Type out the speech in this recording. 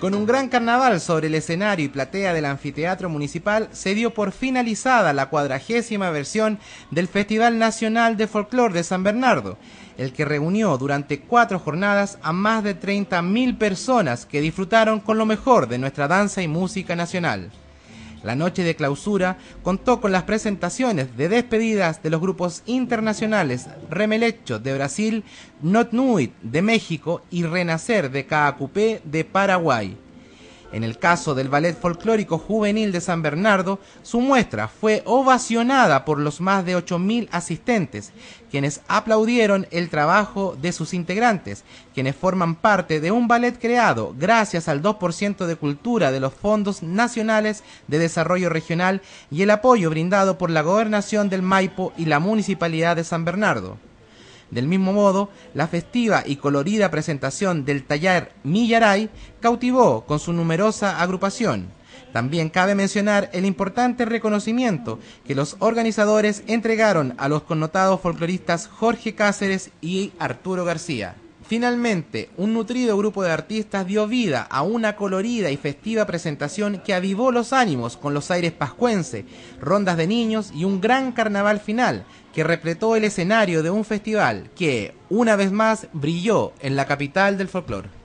Con un gran carnaval sobre el escenario y platea del anfiteatro municipal, se dio por finalizada la cuadragésima versión del Festival Nacional de Folclore de San Bernardo, el que reunió durante cuatro jornadas a más de 30.000 personas que disfrutaron con lo mejor de nuestra danza y música nacional. La noche de clausura contó con las presentaciones de despedidas de los grupos internacionales Remelecho de Brasil, Not Nuit de México y Renacer de Caacupé de Paraguay. En el caso del Ballet Folclórico Juvenil de San Bernardo, su muestra fue ovacionada por los más de 8.000 asistentes, quienes aplaudieron el trabajo de sus integrantes, quienes forman parte de un ballet creado gracias al 2% de cultura de los fondos nacionales de desarrollo regional y el apoyo brindado por la gobernación del Maipo y la Municipalidad de San Bernardo. Del mismo modo, la festiva y colorida presentación del taller Millaray cautivó con su numerosa agrupación. También cabe mencionar el importante reconocimiento que los organizadores entregaron a los connotados folcloristas Jorge Cáceres y Arturo García. Finalmente, un nutrido grupo de artistas dio vida a una colorida y festiva presentación que avivó los ánimos con los aires pascuense, rondas de niños y un gran carnaval final que repletó el escenario de un festival que, una vez más, brilló en la capital del folclore.